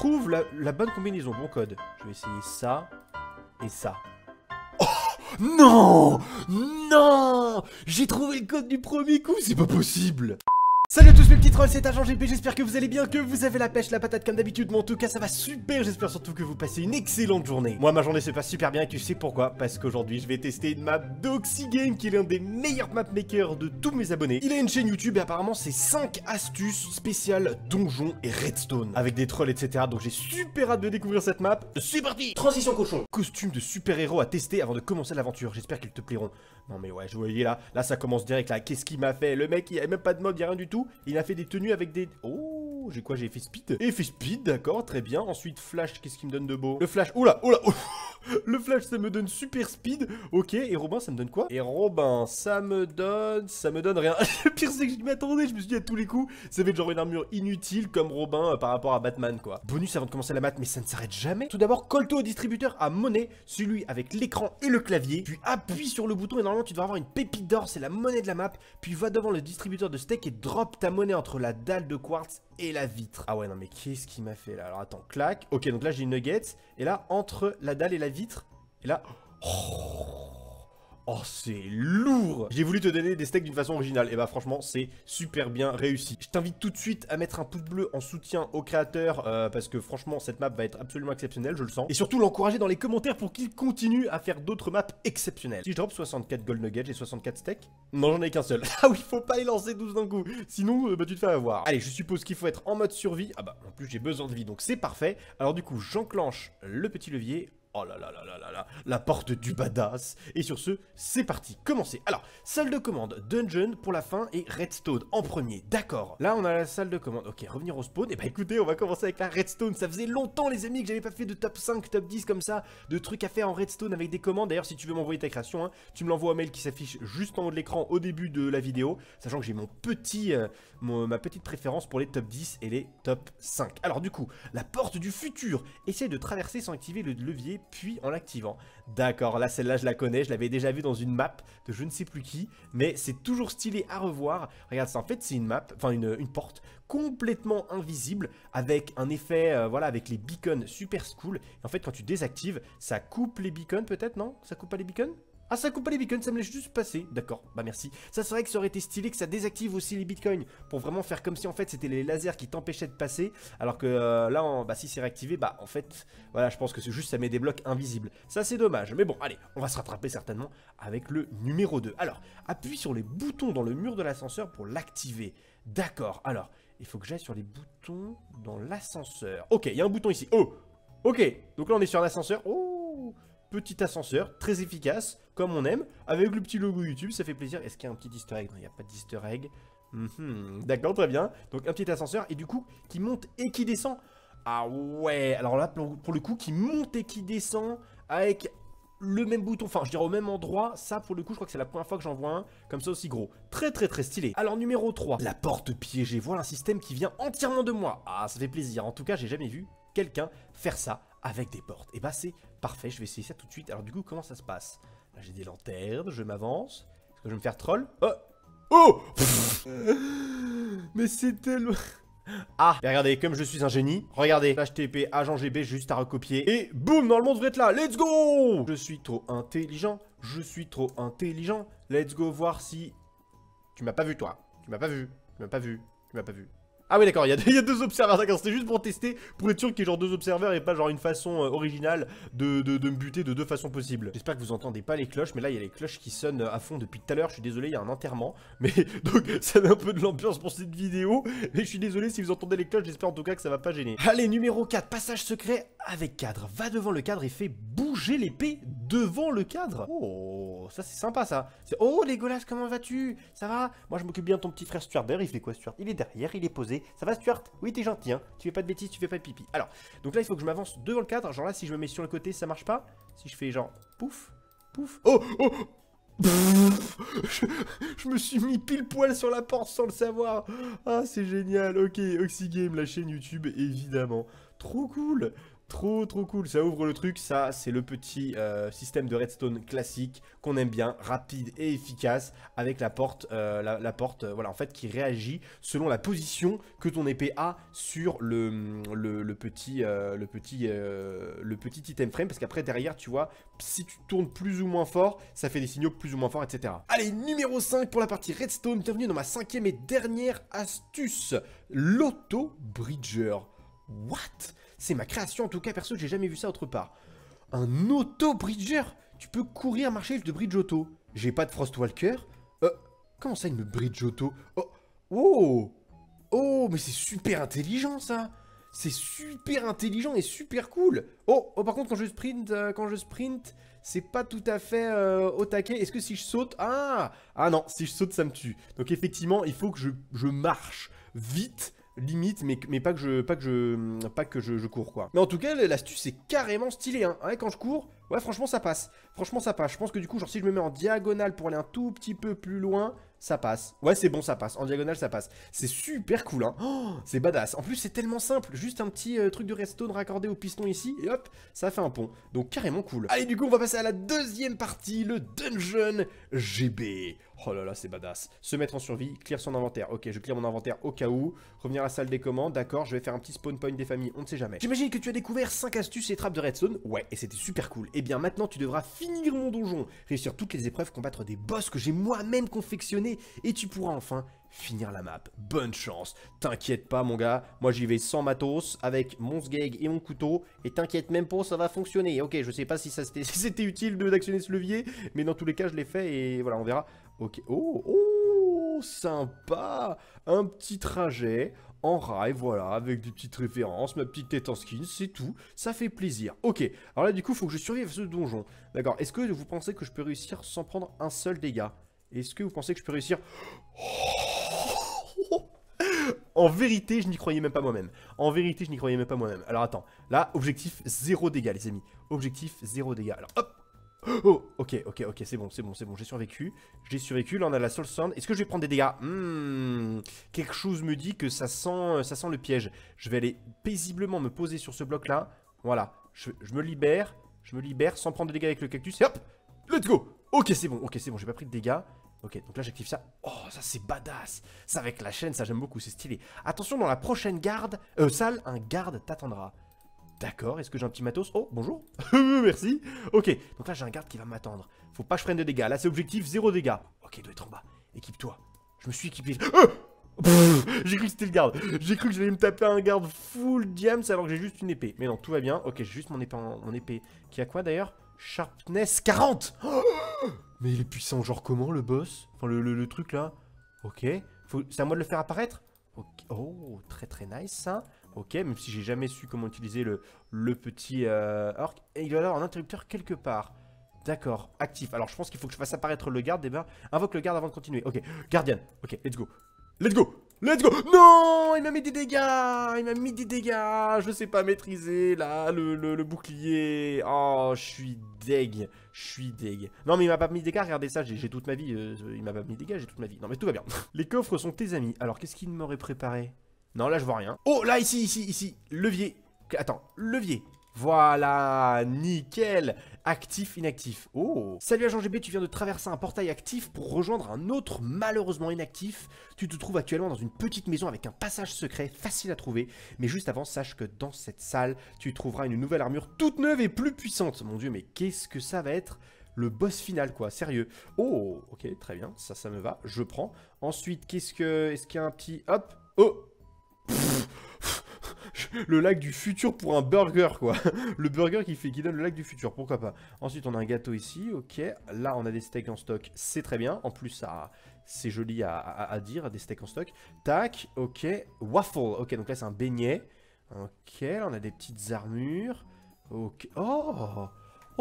Trouve la, bonne combinaison, bon code. Je vais essayer ça et ça. Oh, non Non J'ai trouvé le code du premier coup, c'est pas possible Salut à tous mes petits trolls, c'est Agent GP, j'espère que vous allez bien, que vous avez la pêche, la patate comme d'habitude, mais en tout cas ça va super, j'espère surtout que vous passez une excellente journée. Moi ma journée se passe super bien et tu sais pourquoi, parce qu'aujourd'hui je vais tester une map d'Oxygame qui est l'un des meilleurs mapmakers de tous mes abonnés. Il a une chaîne YouTube et apparemment c'est 5 astuces spéciales donjon et redstone, avec des trolls etc, donc j'ai super hâte de découvrir cette map. C'est parti Transition cochon Costume de super-héros à tester avant de commencer l'aventure, j'espère qu'ils te plairont. Non mais ouais, je voyais là, là ça commence direct là, qu'est-ce qu'il m'a fait Le mec il a même pas de mode, il a rien du tout. Il a fait des tenues avec des... Oh, j'ai quoi J'ai fait speed fait speed, d'accord, très bien. Ensuite, flash, qu'est-ce qui me donne de beau Le flash... Oula, oula, oula le flash, ça me donne super speed. Ok, et Robin, ça me donne quoi Et Robin, ça me donne... Ça me donne rien. le pire, c'est que je m'attendais. Je me suis dit à tous les coups, ça va être genre une armure inutile comme Robin euh, par rapport à Batman, quoi. Bonus avant de commencer la mat, mais ça ne s'arrête jamais. Tout d'abord, colle-toi au distributeur à monnaie, celui avec l'écran et le clavier. puis appuie sur le bouton et normalement, tu dois avoir une pépite d'or, c'est la monnaie de la map. Puis va devant le distributeur de steak et drop ta monnaie entre la dalle de quartz et la vitre. Ah ouais, non, mais qu'est-ce qu'il m'a fait là Alors attends, clac. Ok, donc là j'ai une nuggets. Et là, entre la dalle et la vitre. Et là. Oh. Oh, c'est lourd J'ai voulu te donner des steaks d'une façon originale. Et eh bah ben, franchement, c'est super bien réussi. Je t'invite tout de suite à mettre un pouce bleu en soutien au créateur, euh, parce que franchement, cette map va être absolument exceptionnelle, je le sens. Et surtout, l'encourager dans les commentaires pour qu'il continue à faire d'autres maps exceptionnelles. Si je drop 64 gold nuggets, et 64 steaks Non, j'en ai qu'un seul. ah oui, faut pas les lancer 12 d'un coup, sinon euh, bah tu te fais avoir. Allez, je suppose qu'il faut être en mode survie. Ah bah, en plus j'ai besoin de vie, donc c'est parfait. Alors du coup, j'enclenche le petit levier, Oh là là là là là là, la porte du badass. Et sur ce, c'est parti, commencez. Alors, salle de commande, dungeon pour la fin et redstone en premier, d'accord. Là, on a la salle de commande. Ok, revenir au spawn. Et eh bah ben, écoutez, on va commencer avec la redstone. Ça faisait longtemps, les amis, que j'avais pas fait de top 5, top 10 comme ça, de trucs à faire en redstone avec des commandes. D'ailleurs, si tu veux m'envoyer ta création, hein, tu me l'envoies un mail qui s'affiche juste en haut de l'écran au début de la vidéo, sachant que j'ai mon petit, euh, ma petite préférence pour les top 10 et les top 5. Alors du coup, la porte du futur, essaye de traverser sans activer le levier puis en l'activant. D'accord, là celle-là je la connais, je l'avais déjà vue dans une map de je ne sais plus qui, mais c'est toujours stylé à revoir. Regarde ça, en fait c'est une map, enfin une, porte complètement invisible avec un effet, euh, voilà, avec les beacons super cool. Et en fait quand tu désactives, ça coupe les beacons peut-être, non Ça coupe pas les beacons ah, ça coupe pas les bitcoins, ça me laisse juste passer. D'accord, bah merci. Ça serait que ça aurait été stylé que ça désactive aussi les bitcoins pour vraiment faire comme si en fait c'était les lasers qui t'empêchaient de passer. Alors que euh, là, bah, si c'est réactivé, bah en fait, voilà, je pense que c'est juste ça met des blocs invisibles. Ça c'est dommage, mais bon, allez, on va se rattraper certainement avec le numéro 2. Alors, appuie sur les boutons dans le mur de l'ascenseur pour l'activer. D'accord, alors, il faut que j'aille sur les boutons dans l'ascenseur. Ok, il y a un bouton ici. Oh Ok, donc là on est sur un ascenseur. Oh petit ascenseur, très efficace, comme on aime, avec le petit logo YouTube, ça fait plaisir. Est-ce qu'il y a un petit easter egg Non, il n'y a pas d'easter egg. Mhm. D'accord, très bien. Donc un petit ascenseur, et du coup, qui monte et qui descend. Ah ouais, alors là, pour, le coup, qui monte et qui descend avec le même bouton, enfin je dirais au même endroit, ça pour le coup je crois que c'est la première fois que j'en vois un comme ça aussi gros. Très très très stylé. Alors numéro 3, la porte piégée, voilà un système qui vient entièrement de moi. Ah ça fait plaisir, en tout cas j'ai jamais vu quelqu'un faire ça avec des portes. Et eh bah ben, c'est parfait, je vais essayer ça tout de suite. Alors du coup, comment ça se passe Là j'ai des lanternes, je m'avance. Est-ce que je vais me faire troll Oh Oh Mais c'est tellement... Ah, regardez, comme je suis un génie, regardez, HTTP, agent GB, juste à recopier, et boum, dans le monde vous êtes là, let's go Je suis trop intelligent, je suis trop intelligent, let's go voir si... Tu m'as pas vu, toi, tu m'as pas vu, tu m'as pas vu, tu m'as pas vu, ah oui d'accord, il y, a deux observeurs, d'accord, c'était juste pour tester, pour être sûr qu'il y ait genre deux observeurs et pas genre une façon euh, originale de, me buter de deux façons possibles. J'espère que vous entendez pas les cloches, mais là il y a les cloches qui sonnent à fond depuis tout à l'heure, je suis désolé, il y a un enterrement, mais donc ça met un peu de l'ambiance pour cette vidéo, mais je suis désolé si vous entendez les cloches, j'espère en tout cas que ça va pas gêner. Allez, numéro 4, passage secret avec cadre, va devant le cadre et fais bouger l'épée devant le cadre. Oh, ça c'est sympa ça. Oh dégueulasse, comment vas-tu Ça va Moi je m'occupe bien de ton petit frère Stuart, d'ailleurs il fait quoi Stuart Il est derrière, il est posé, ça va, Stuart Oui, t'es gentil, hein. Tu fais pas de bêtises, tu fais pas de pipi. Alors, donc là, il faut que je m'avance devant le cadre. Genre là, si je me mets sur le côté, ça marche pas. Si je fais genre pouf, pouf. Oh, oh je, me suis mis pile poil sur la porte sans le savoir. Ah, c'est génial. Ok, Oxygame, la chaîne YouTube, évidemment. Trop cool. Trop trop cool, ça ouvre le truc, ça c'est le petit euh, système de redstone classique qu'on aime bien, rapide et efficace, avec la porte, euh, la, porte euh, voilà en fait qui réagit selon la position que ton épée a sur le, petit, le, petit, le petit item frame, parce qu'après derrière tu vois, si tu tournes plus ou moins fort, ça fait des signaux plus ou moins forts, etc. Allez, numéro 5 pour la partie redstone, bienvenue dans ma cinquième et dernière astuce, l'auto-bridger. What c'est ma création en tout cas, perso, j'ai jamais vu ça autre part. Un auto-bridger Tu peux courir, marcher de bridge auto. J'ai pas de Frostwalker. Euh, comment ça, il me bridge auto Oh Oh Oh, mais c'est super intelligent ça C'est super intelligent et super cool Oh, oh par contre, quand je sprint, euh, quand je sprint, c'est pas tout à fait euh, au taquet. Est-ce que si je saute... Ah Ah non, si je saute, ça me tue. Donc effectivement, il faut que je, je marche vite limite, mais, mais pas que je pas que je pas que je, cours quoi. Mais en tout cas, l'astuce est carrément stylée. Hein, quand je cours, Ouais, franchement, ça passe. Franchement, ça passe. Je pense que du coup, genre, si je me mets en diagonale pour aller un tout petit peu plus loin, ça passe. Ouais, c'est bon, ça passe. En diagonale, ça passe. C'est super cool, hein. Oh, c'est badass. En plus, c'est tellement simple. Juste un petit euh, truc de redstone raccordé au piston ici, et hop, ça fait un pont. Donc, carrément cool. Allez, du coup, on va passer à la deuxième partie, le dungeon GB. Oh là là, c'est badass. Se mettre en survie, clear son inventaire. Ok, je clear mon inventaire au cas où. Revenir à la salle des commandes, d'accord. Je vais faire un petit spawn point des familles, on ne sait jamais. J'imagine que tu as découvert 5 astuces et trappes de redstone. Ouais, et c'était super cool. Et eh bien maintenant tu devras finir mon donjon, réussir toutes les épreuves, combattre des boss que j'ai moi-même confectionnés, et tu pourras enfin finir la map. Bonne chance, t'inquiète pas mon gars, moi j'y vais sans matos, avec mon sgeg et mon couteau, et t'inquiète même pas, ça va fonctionner. Ok, je sais pas si c'était utile utile d'actionner ce levier, mais dans tous les cas je l'ai fait, et voilà, on verra. Ok, oh, oh, sympa, un petit trajet, en rail, voilà, avec des petites références, ma petite tête en skin, c'est tout, ça fait plaisir. Ok, alors là du coup, faut que je survive ce donjon. D'accord, est-ce que vous pensez que je peux réussir sans prendre un seul dégât Est-ce que vous pensez que je peux réussir En vérité, je n'y croyais même pas moi-même. En vérité, je n'y croyais même pas moi-même. Alors attends, là, objectif zéro dégâts, les amis. Objectif zéro dégâts. Alors hop, Oh, ok, ok, ok, c'est bon, c'est bon, c'est bon, j'ai survécu. J'ai survécu, là on a la Soul Sound. Est-ce que je vais prendre des dégâts hmm, Quelque chose me dit que ça sent, ça sent le piège. Je vais aller paisiblement me poser sur ce bloc là. Voilà, je, me libère, je me libère sans prendre de dégâts avec le cactus. Et hop, let's go Ok, c'est bon, ok, c'est bon, j'ai pas pris de dégâts. Ok, donc là j'active ça. Oh, ça c'est badass Ça avec la chaîne, ça j'aime beaucoup, c'est stylé. Attention, dans la prochaine garde, euh, salle, un garde t'attendra. D'accord, est-ce que j'ai un petit matos Oh, bonjour Merci Ok, donc là j'ai un garde qui va m'attendre. Faut pas que je prenne de dégâts. Là c'est objectif, zéro dégâts. Ok, il doit être en bas. Équipe-toi. Je me suis équipé. Euh j'ai cru que c'était le garde. J'ai cru que j'allais me taper un garde full diams alors que j'ai juste une épée. Mais non, tout va bien. Ok, j'ai juste mon épée, mon épée. Qui a quoi d'ailleurs Sharpness 40 Mais il est puissant, genre comment le boss Enfin, le, truc là Ok. C'est à moi de le faire apparaître Oh, très très nice ça. Ok, même si j'ai jamais su comment utiliser le, le petit euh, orc. Et il y a avoir un interrupteur quelque part. D'accord, actif. Alors je pense qu'il faut que je fasse apparaître le garde. des eh ben, invoque le garde avant de continuer. Ok, Guardian. Ok, let's go. Let's go Let's go Non Il m'a mis des dégâts Il m'a mis des dégâts Je sais pas maîtriser, là, le, bouclier Oh, je suis deg Je suis deg Non, mais il m'a pas mis des dégâts, regardez ça, j'ai toute ma vie. Euh, il m'a pas mis des dégâts, j'ai toute ma vie. Non, mais tout va bien. Les coffres sont tes amis. Alors, qu'est-ce qu'il m'aurait préparé non, là, je vois rien. Oh, là, ici, ici, ici. Levier. Attends, levier. Voilà, nickel Actif, inactif. Oh Salut agent GB, tu viens de traverser un portail actif pour rejoindre un autre malheureusement inactif. Tu te trouves actuellement dans une petite maison avec un passage secret facile à trouver. Mais juste avant, sache que dans cette salle, tu trouveras une nouvelle armure toute neuve et plus puissante. Mon dieu, mais qu'est-ce que ça va être le boss final, quoi, sérieux. Oh, ok, très bien, ça, ça me va, je prends. Ensuite, qu'est-ce que... Est-ce qu'il y a un petit... Hop Oh le lac du futur pour un burger, quoi. Le burger qui, fait, qui donne le lac du futur, pourquoi pas. Ensuite, on a un gâteau ici, ok. Là, on a des steaks en stock, c'est très bien. En plus, ça, c'est joli à, à, dire, des steaks en stock. Tac, ok. Waffle, ok, donc là, c'est un beignet. Ok, on a des petites armures. Ok, oh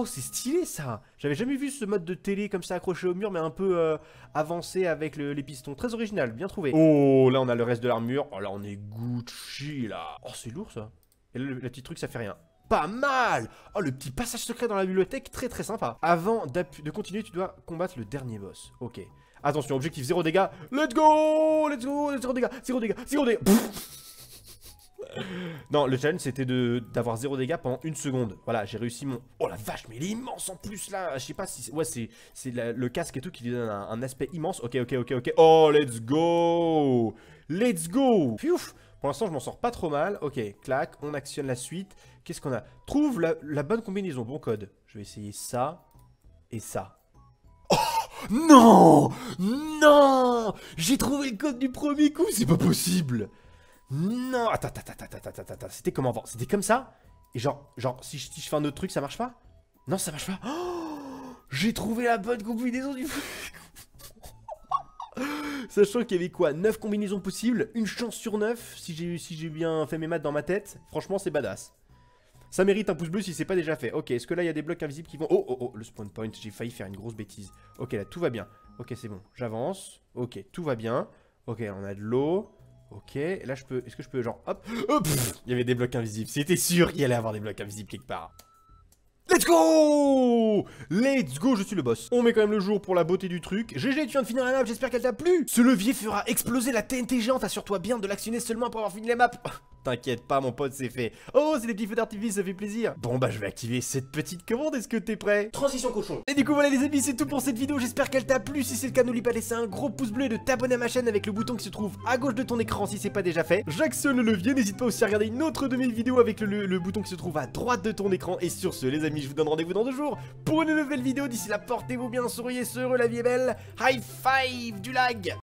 Oh, c'est stylé ça J'avais jamais vu ce mode de télé comme ça accroché au mur, mais un peu euh, avancé avec les pistons. Très original, bien trouvé. Oh, là on a le reste de l'armure. Oh, là on est Gucci là. Oh, c'est lourd ça. Et là, le, petit truc, ça fait rien pas mal Oh, le petit passage secret dans la bibliothèque, très très sympa. Avant de continuer, tu dois combattre le dernier boss. Ok. Attention, objectif zéro dégâts. Let's go Let's go Zéro dégâts zéro dégâts zéro dégâts non, le challenge c'était d'avoir zéro dégâts pendant une seconde. Voilà, j'ai réussi mon. Oh la vache, mais il est immense en plus là. Je sais pas si. Ouais, c'est le casque et tout qui lui donne un, aspect immense. Ok, ok, ok, ok. Oh, let's go Let's go Pour l'instant, je m'en sors pas trop mal. Ok, clac, on actionne la suite. Qu'est-ce qu'on a Trouve la, la bonne combinaison, bon code. Je vais essayer ça et ça. Oh! Non Non J'ai trouvé le code du premier coup, c'est pas possible non, attends, attends, attends, attends, attends, attends. C'était comment avant C'était comme ça Et genre, genre si, je, fais un autre truc, ça marche pas Non, ça marche pas. Oh, j'ai trouvé la bonne combinaison du... Sachant qu'il y avait quoi neuf combinaisons possibles, une chance sur 9, si j'ai si j'ai bien fait mes maths dans ma tête. Franchement, c'est badass. Ça mérite un pouce bleu si c'est pas déjà fait. Ok, est-ce que là, il y a des blocs invisibles qui vont... Oh, oh, oh, le spawn point, j'ai failli faire une grosse bêtise. Ok, là, tout va bien. Ok, c'est bon, j'avance. Ok, tout va bien. Ok, on a de l'eau. Ok, là je peux... Est-ce que je peux genre... Hop oh, Il y avait des blocs invisibles. C'était sûr qu'il allait avoir des blocs invisibles quelque part. Let's go Let's go, je suis le boss. On met quand même le jour pour la beauté du truc. GG, tu viens de finir la map, j'espère qu'elle t'a plu Ce levier fera exploser la TNT géante, assure-toi bien de l'actionner seulement pour avoir fini la map T'inquiète pas, mon pote, c'est fait. Oh, c'est des petits feux d'artifice, ça fait plaisir. Bon, bah, je vais activer cette petite commande. Est-ce que t'es prêt Transition cochon. Et du coup, voilà, les amis, c'est tout pour cette vidéo. J'espère qu'elle t'a plu. Si c'est le cas, n'oublie pas de laisser un gros pouce bleu et de t'abonner à ma chaîne avec le bouton qui se trouve à gauche de ton écran si c'est pas déjà fait. J'actionne le levier. N'hésite pas aussi à regarder une autre de mes vidéos avec le, bouton qui se trouve à droite de ton écran. Et sur ce, les amis, je vous donne rendez-vous dans deux jours pour une nouvelle vidéo. D'ici là, portez-vous bien, souriez, heureux, la vie est belle. High five du lag